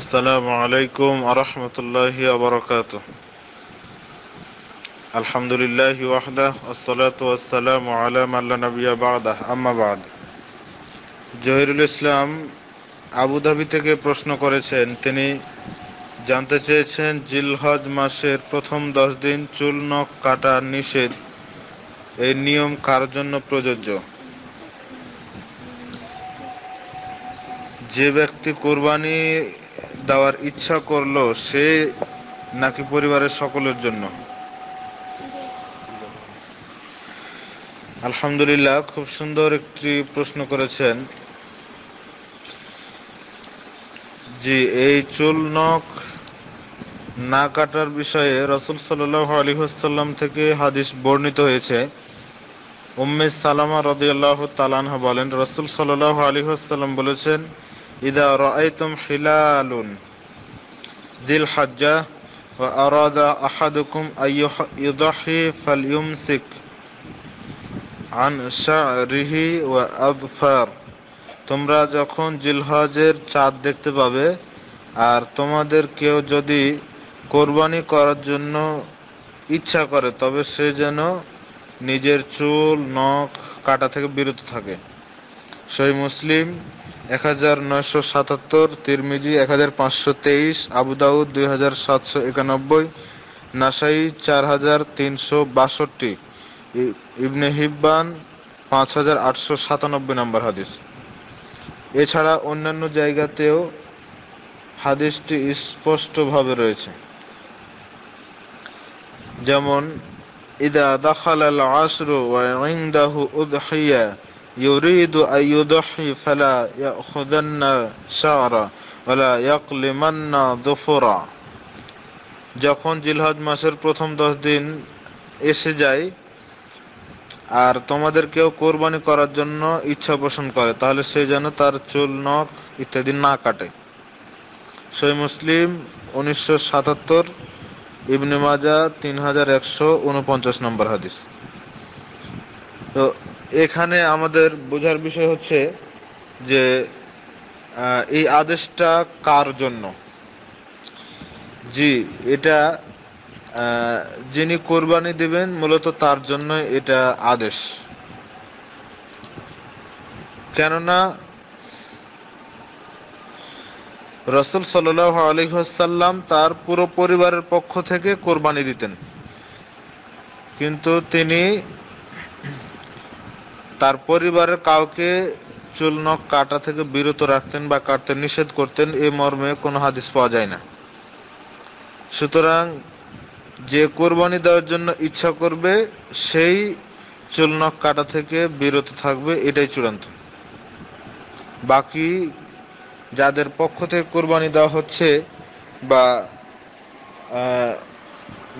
আসসালামু আলাইকুম আরহামতুল্লাহ আবরকাত আলহামদুলিল্লাহ ওয়াহদাহ আসসালাত আসসালাম আলাম আল্লাহ নবিয়া বাদাহ আম্মাবাদ জহিরুল ইসলাম আবুধাবি থেকে প্রশ্ন করেছেন তিনি জানতে চেয়েছেন জিলহজ মাসের প্রথম দশ দিন চুল নখ কাটা নিষেধ এই নিয়ম কার জন্য প্রযোজ্য যে ব্যক্তি কোরবানি দেওয়ার ইচ্ছা করলো সে নাকি পরিবারের সকলের জন্য আলহামদুলিল্লাহ খুব সুন্দর একটি প্রশ্ন করেছেন জি এই চুল নখ না কাটার বিষয়ে রসুল সাল্লাহ আলী হাসাল্লাম থেকে হাদিস বর্ণিত হয়েছে উম্মে সালামা রদিয়াল্লাহ তালানহা বলেন রসুল সাল্লাহ আলী হাসাল্লাম বলেছেন إذا رأيتم خلال ذي الحجة وأراد أحدكم أن يضحي আন عن شعره وأظفار তোমরা যখন জিলহজের চাঁদ দেখতে পাবে আর তোমাদের কেউ যদি কোরবানি করার জন্য ইচ্ছা করে তবে সে যেন নিজের চুল নখ কাটা থেকে বিরত থাকে সেই মুসলিম এক হাজার নয়শো সাতাত্তর তিরমিজি এক হাজার পাঁচশো তেইশ আবুদাউদ দুই হাজার সাতশো একানব্বই নাসাই চার হাজার তিনশো বাষট্টি ইবনে হিব্বান পাঁচ হাজার আটশো সাতানব্বই নম্বর হাদিস এছাড়া অন্যান্য জায়গাতেও হাদিসটি স্পষ্টভাবে রয়েছে যেমন ইদা দাখাল আল আসরু ওয়া ইনদাহু উদহিয়া يريد أن يضحي فلا يأخذن شعرا ولا يقلمن ظفرا যখন জিলহজ মাসের প্রথম দশ দিন এসে যায় আর তোমাদের কেউ কোরবানি করার জন্য ইচ্ছা পোষণ করে তাহলে সে যেন তার চুল নখ ইত্যাদি না কাটে সই মুসলিম উনিশশো সাতাত্তর ইবনে মাজা তিন হাজার একশো উনপঞ্চাশ নম্বর হাদিস তো এখানে আমাদের বোঝার বিষয় হচ্ছে যে এই আদেশটা কার জন্য জি এটা যিনি কোরবানি দিবেন মূলত তার জন্য এটা আদেশ কেননা রসুল সাল্লাহ আলহাসাল্লাম তার পুরো পরিবারের পক্ষ থেকে কোরবানি দিতেন কিন্তু তিনি তার পরিবারের কাউকে চুল নখ কাটা থেকে বিরত রাখতেন বা কাটতে নিষেধ করতেন এ মর্মে কোনো হাদিস পাওয়া যায় না সুতরাং যে কোরবানি দেওয়ার জন্য ইচ্ছা করবে সেই চুল নখ কাটা থেকে বিরত থাকবে এটাই চূড়ান্ত বাকি যাদের পক্ষ থেকে কোরবানি দেওয়া হচ্ছে বা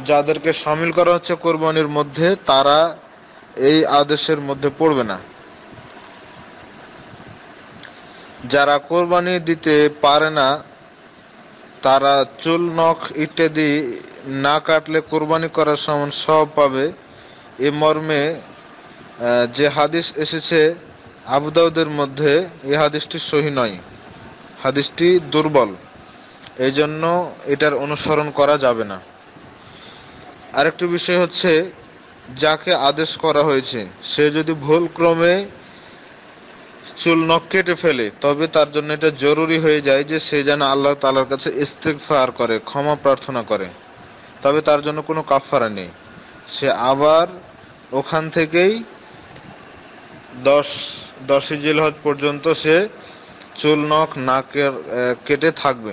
যাদেরকে সামিল করা হচ্ছে কোরবানির মধ্যে তারা এই আদেশের মধ্যে পড়বে না যারা কোরবানি দিতে পারে না তারা চুল নখ ইত্যাদি না কাটলে কোরবানি করার সমান সব পাবে এ মর্মে যে হাদিস এসেছে আবুদাউদের মধ্যে এই হাদিসটি সহি নয় হাদিসটি দুর্বল এই জন্য এটার অনুসরণ করা যাবে না আরেকটি বিষয় হচ্ছে যাকে আদেশ করা হয়েছে সে যদি ভুল ক্রমে চুল নখ কেটে ফেলে তবে তার জন্য এটা জরুরি হয়ে যায় যে সে যেন আল্লাহ তালার কাছে ইস্তেকফার করে ক্ষমা প্রার্থনা করে তবে তার জন্য কোনো কাফারা নেই সে আবার ওখান থেকেই দশ দশই জিলহজ পর্যন্ত সে চুল নখ না কেটে থাকবে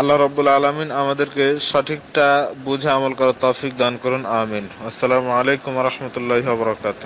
আল্লাহ রব্বুল আলমিন আমাদেরকে সঠিকটা বুঝে আমল করার তৌফিক দান করুন আমিন আসসালামু আলাইকুম রহমতুল্লাহ বরকাত